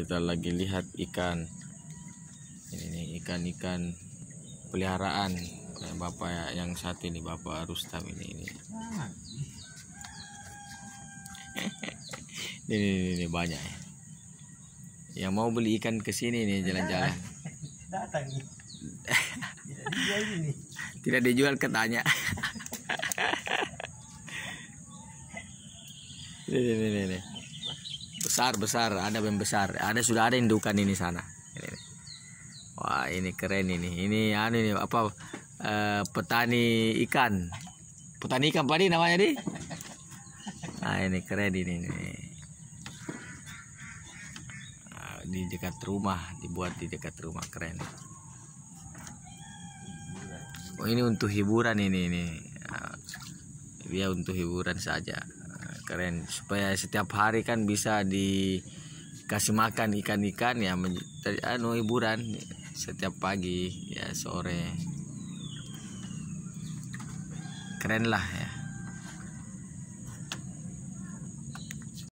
kita lagi lihat ikan ini ikan-ikan peliharaan yang bapak yang saat ini bapak Rustam ini ini ini, ini, ini banyak ya yang mau beli ikan ke sini nih jalan-jalan datang tidak dijual ini, ini ini ini besar besar ada yang besar ada sudah ada indukan ini sana ini, ini. wah ini keren ini ini anu ini apa uh, petani ikan petani ikan padi namanya di nah ini keren ini, ini. Ah, di dekat rumah dibuat di dekat rumah keren oh ini untuk hiburan ini ini ah, dia untuk hiburan saja keren supaya setiap hari kan bisa dikasih makan ikan-ikan ya anu hiburan setiap pagi ya sore keren lah ya.